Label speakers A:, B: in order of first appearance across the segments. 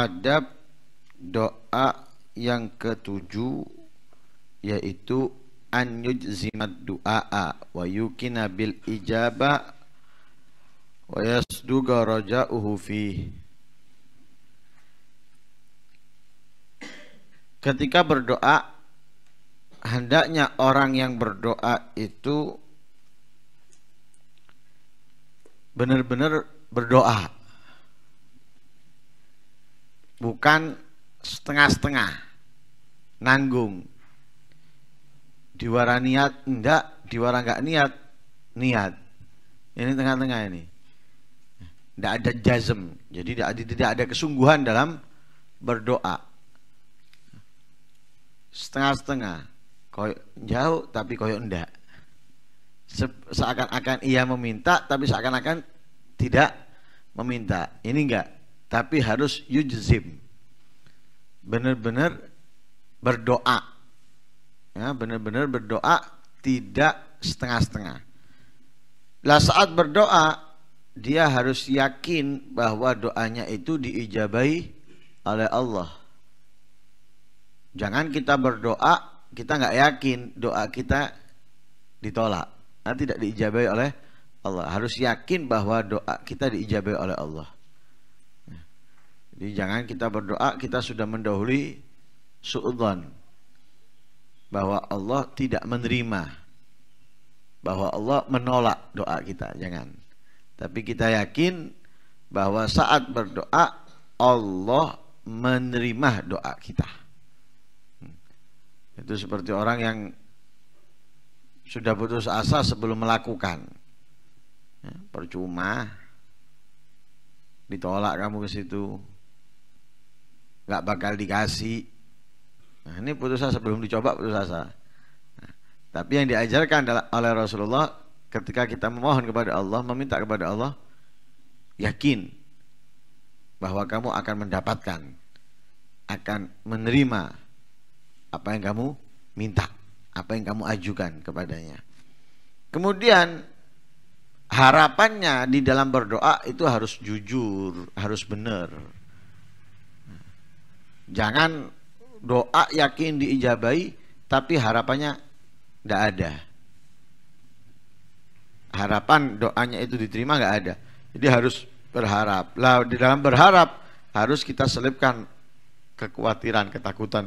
A: adab doa yang ketujuh yaitu an yujzimad du'a wa yukina bil ijaba wa yasduga raja'uhu fi ketika berdoa hendaknya orang yang berdoa itu benar-benar berdoa bukan setengah-setengah nanggung diwara niat enggak diwara enggak niat niat ini tengah-tengah ini enggak ada jazm jadi tidak ada, tidak ada kesungguhan dalam berdoa setengah-setengah koyok jauh tapi koyok enggak Se seakan-akan ia meminta tapi seakan-akan tidak meminta ini enggak tapi harus yujzim benar-benar berdoa ya benar-benar berdoa tidak setengah-setengah lah saat berdoa dia harus yakin bahwa doanya itu diijabahi oleh Allah jangan kita berdoa kita nggak yakin doa kita ditolak nah, tidak diijabahi oleh Allah harus yakin bahwa doa kita diijabahi oleh Allah jadi jangan kita berdoa kita sudah mendahului suudzon bahwa Allah tidak menerima bahwa Allah menolak doa kita jangan tapi kita yakin bahwa saat berdoa Allah menerima doa kita hmm. itu seperti orang yang sudah putus asa sebelum melakukan ya, percuma ditolak kamu ke situ nggak bakal dikasih nah, ini putus asa belum dicoba putus asa nah, tapi yang diajarkan oleh Rasulullah ketika kita memohon kepada Allah meminta kepada Allah yakin bahwa kamu akan mendapatkan akan menerima apa yang kamu minta apa yang kamu ajukan kepadanya kemudian harapannya di dalam berdoa itu harus jujur harus benar Jangan doa yakin diijabai tapi harapannya tidak ada. Harapan doanya itu diterima nggak ada. Jadi harus berharap. Lah di dalam berharap harus kita selipkan kekhawatiran, ketakutan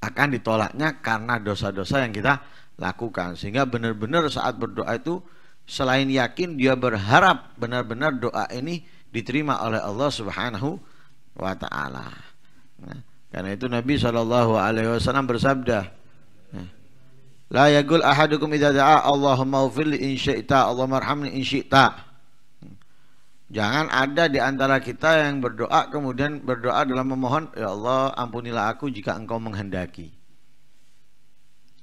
A: akan ditolaknya karena dosa-dosa yang kita lakukan. Sehingga benar-benar saat berdoa itu selain yakin dia berharap benar-benar doa ini diterima oleh Allah Subhanahu wa taala. Nah, karena itu Nabi SAW alaihi wasallam bersabda, nah, La yagul ahadukum idha da'a Allahumma ufirli in syaita Allahumma arhamni in syaita Jangan ada di antara kita yang berdoa kemudian berdoa dalam memohon, ya Allah ampunilah aku jika engkau menghendaki.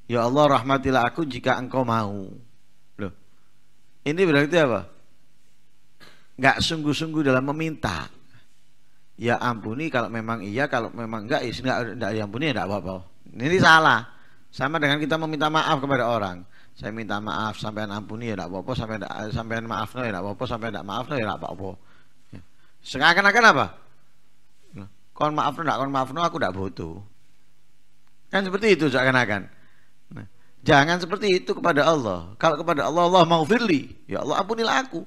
A: Ya Allah rahmatilah aku jika engkau mau. Loh. Ini berarti apa? Gak sungguh-sungguh dalam meminta ya ampuni kalau memang iya kalau memang enggak ya enggak, enggak diampuni ya enggak apa-apa ini salah sama dengan kita meminta maaf kepada orang saya minta maaf sampai ampuni ya enggak apa-apa sampai eh, sampai maaf ya enggak apa-apa sampai enggak maaf ya enggak apa-apa ya. Sekarang akan apa ya. kon maaf no enggak kon maaf no aku enggak butuh kan seperti itu seakan-akan nah, jangan seperti itu kepada Allah kalau kepada Allah Allah mau firli ya Allah ampunilah aku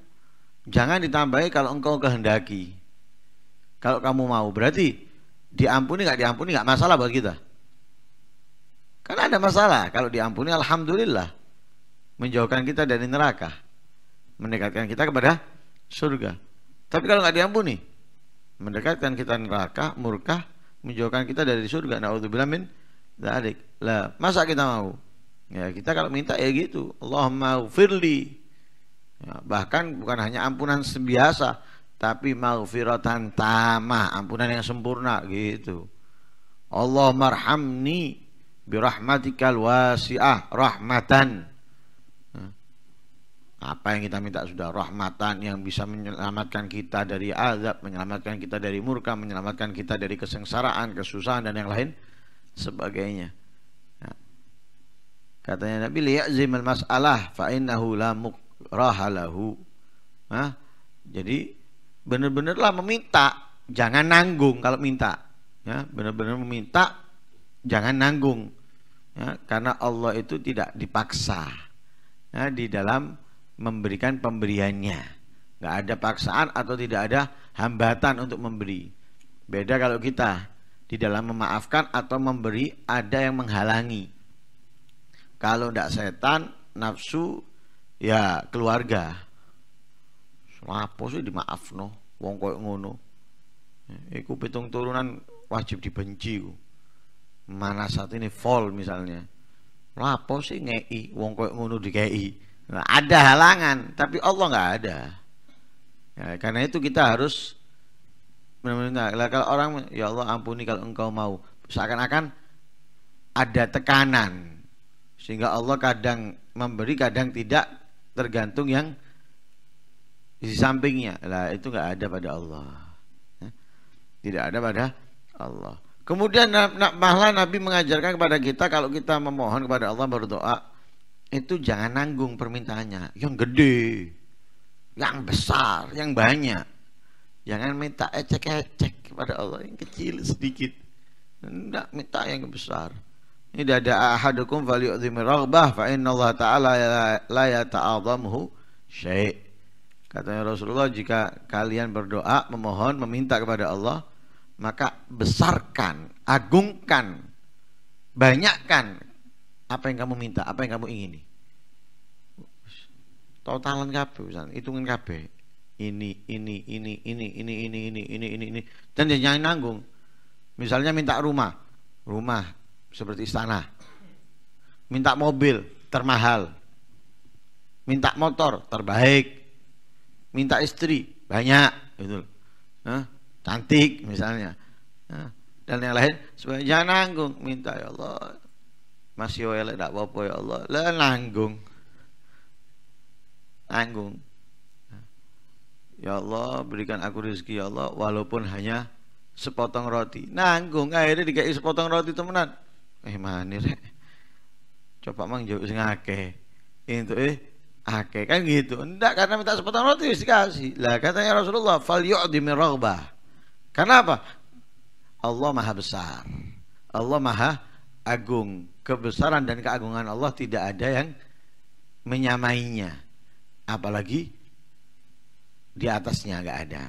A: jangan ditambahi kalau engkau kehendaki kalau kamu mau, berarti diampuni nggak diampuni nggak masalah buat kita. Karena ada masalah. Kalau diampuni, alhamdulillah menjauhkan kita dari neraka, mendekatkan kita kepada surga. Tapi kalau nggak diampuni, mendekatkan kita neraka, murka, menjauhkan kita dari surga. Nah, min dzalik. Lah, masa kita mau? Ya, kita kalau minta ya gitu. Allahumma firli. Ya, bahkan bukan hanya ampunan biasa, tapi maghfiratan tamah ampunan yang sempurna gitu Allah marhamni birahmatikal wasi'ah rahmatan nah, apa yang kita minta sudah rahmatan yang bisa menyelamatkan kita dari azab menyelamatkan kita dari murka menyelamatkan kita dari kesengsaraan kesusahan dan yang lain sebagainya nah, katanya Nabi liyazim al masalah fa la mukrahalahu nah, jadi benar-benarlah meminta jangan nanggung kalau minta ya benar-benar meminta jangan nanggung ya, karena Allah itu tidak dipaksa ya, di dalam memberikan pemberiannya nggak ada paksaan atau tidak ada hambatan untuk memberi beda kalau kita di dalam memaafkan atau memberi ada yang menghalangi kalau tidak setan nafsu ya keluarga Lapo sih no, wong koyo ngono. Iku pitung turunan wajib dibenci ku. Mana saat ini fall misalnya. Lapo sih ngei wong koyo ngono dikei. Nah, ada halangan, tapi Allah nggak ada. Ya, karena itu kita harus meminta. Nah, kalau orang ya Allah ampuni kalau engkau mau. Seakan-akan ada tekanan sehingga Allah kadang memberi kadang tidak tergantung yang di sampingnya lah itu nggak ada pada Allah ya. tidak ada pada Allah kemudian nak malah Nabi mengajarkan kepada kita kalau kita memohon kepada Allah berdoa itu jangan nanggung permintaannya yang gede yang besar yang banyak jangan minta ecek-ecek kepada Allah yang kecil sedikit tidak minta yang besar ini ada ahadukum falyu'zimi raghbah fa inna Allah ta'ala la yata'azamuhu syai' Katanya Rasulullah, jika kalian berdoa, memohon, meminta kepada Allah, maka besarkan, agungkan, banyakkan apa yang kamu minta, apa yang kamu ingini. Totalan kabeh, hitungan kabeh. Ini, ini, ini, ini, ini, ini, ini, ini, ini, ini. Dan jangan nanggung. Misalnya minta rumah, rumah seperti istana. Minta mobil termahal. Minta motor terbaik minta istri banyak gitu nah, cantik misalnya nah, dan yang lain supaya jangan nanggung minta ya Allah masih oleh tidak apa-apa ya Allah lah nanggung nanggung ya Allah berikan aku rezeki ya Allah walaupun hanya sepotong roti nanggung akhirnya dikasih sepotong roti temenan eh manir coba mang jauh sing itu eh Oke kan gitu enggak karena minta sepotong roti dikasih lah katanya Rasulullah fal yu'di min raghbah karena apa Allah maha besar Allah maha agung kebesaran dan keagungan Allah tidak ada yang menyamainya apalagi di atasnya nggak ada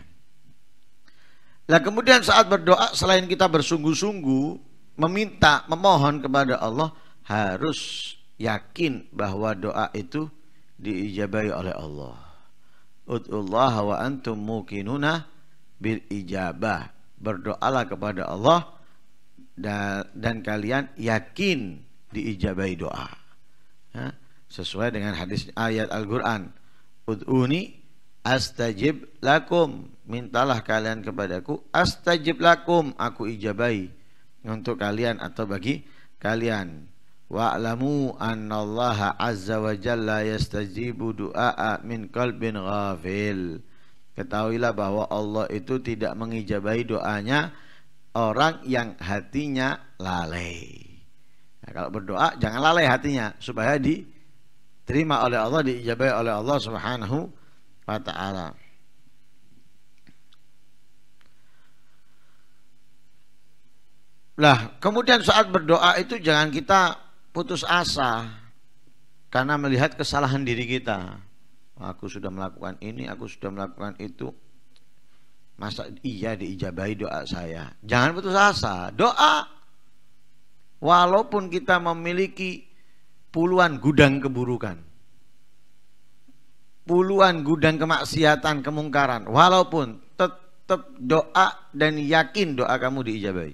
A: lah kemudian saat berdoa selain kita bersungguh-sungguh meminta memohon kepada Allah harus yakin bahwa doa itu diijabai oleh Allah. Ud'ullah wa antum mukinuna bil ijabah. Berdoalah kepada Allah dan, kalian yakin diijabai doa. Ya, sesuai dengan hadis ayat Al-Qur'an. Ud'uni astajib lakum mintalah kalian kepadaku astajib lakum aku ijabai untuk kalian atau bagi kalian wa'lamu annallaha azza wa jalla yastajibu duaa' min qalbin ghafil ketahuilah bahwa Allah itu tidak mengijabahi doanya orang yang hatinya lalai nah, kalau berdoa jangan lalai hatinya supaya diterima oleh Allah diijabahi oleh Allah subhanahu wa ta'ala Lah, kemudian saat berdoa itu jangan kita putus asa karena melihat kesalahan diri kita. Aku sudah melakukan ini, aku sudah melakukan itu. Masa iya diijabahi doa saya? Jangan putus asa, doa. Walaupun kita memiliki puluhan gudang keburukan. Puluhan gudang kemaksiatan, kemungkaran. Walaupun tetap doa dan yakin doa kamu diijabahi.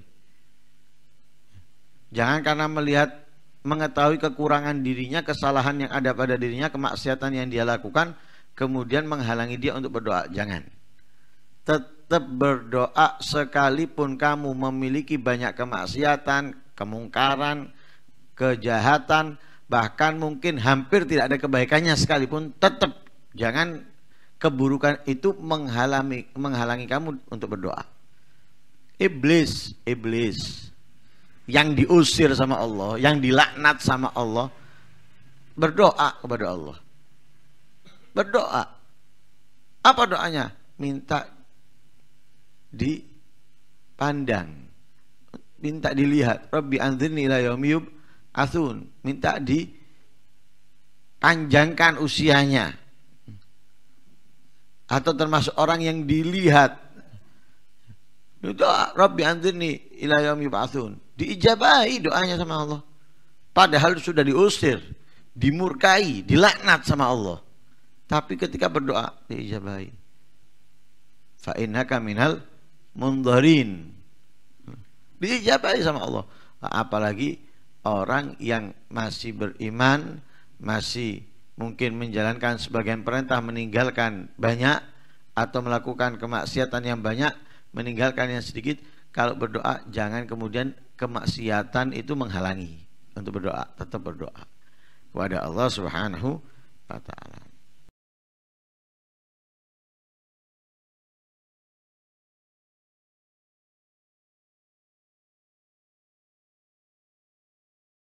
A: Jangan karena melihat mengetahui kekurangan dirinya, kesalahan yang ada pada dirinya, kemaksiatan yang dia lakukan, kemudian menghalangi dia untuk berdoa. Jangan. Tetap berdoa sekalipun kamu memiliki banyak kemaksiatan, kemungkaran, kejahatan, bahkan mungkin hampir tidak ada kebaikannya sekalipun tetap jangan keburukan itu menghalangi menghalangi kamu untuk berdoa. Iblis, iblis yang diusir sama Allah, yang dilaknat sama Allah, berdoa kepada Allah. Berdoa. Apa doanya? Minta dipandang. Minta dilihat. Rabbi anzirni ila yaumiyub asun. Minta dipanjangkan usianya. Atau termasuk orang yang dilihat. Doa Rabbi anzirni ila yaumiyub asun diijabahi doanya sama Allah padahal sudah diusir dimurkai dilaknat sama Allah tapi ketika berdoa diijabahi fa innaka minal mundharin. diijabahi sama Allah apalagi orang yang masih beriman masih mungkin menjalankan sebagian perintah meninggalkan banyak atau melakukan kemaksiatan yang banyak meninggalkan yang sedikit kalau berdoa jangan kemudian kemaksiatan itu menghalangi untuk berdoa tetap berdoa kepada Allah Subhanahu wa taala